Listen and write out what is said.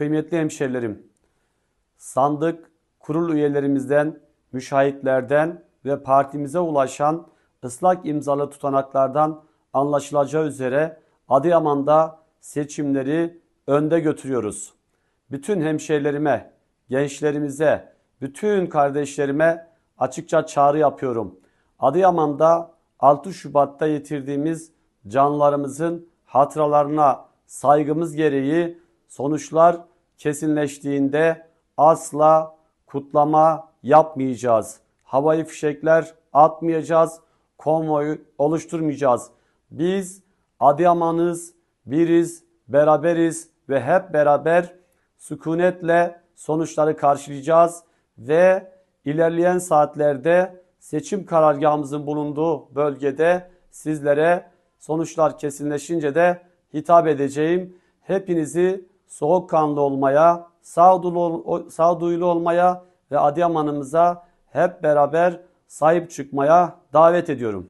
Kıymetli hemşerilerim, sandık kurul üyelerimizden, müşahitlerden ve partimize ulaşan ıslak imzalı tutanaklardan anlaşılacağı üzere Adıyaman'da seçimleri önde götürüyoruz. Bütün hemşerilerime, gençlerimize, bütün kardeşlerime açıkça çağrı yapıyorum. Adıyaman'da 6 Şubat'ta yitirdiğimiz canlarımızın hatıralarına saygımız gereği sonuçlar kesinleştiğinde asla kutlama yapmayacağız. Havai fişekler atmayacağız, konvoyu oluşturmayacağız. Biz Adıyaman'ız, biriz, beraberiz ve hep beraber sükunetle sonuçları karşılayacağız ve ilerleyen saatlerde seçim karargahımızın bulunduğu bölgede sizlere sonuçlar kesinleşince de hitap edeceğim. Hepinizi soğukkanlı olmaya, sağduyulu, sağduyulu olmaya ve Adıyaman'ımıza hep beraber sahip çıkmaya davet ediyorum.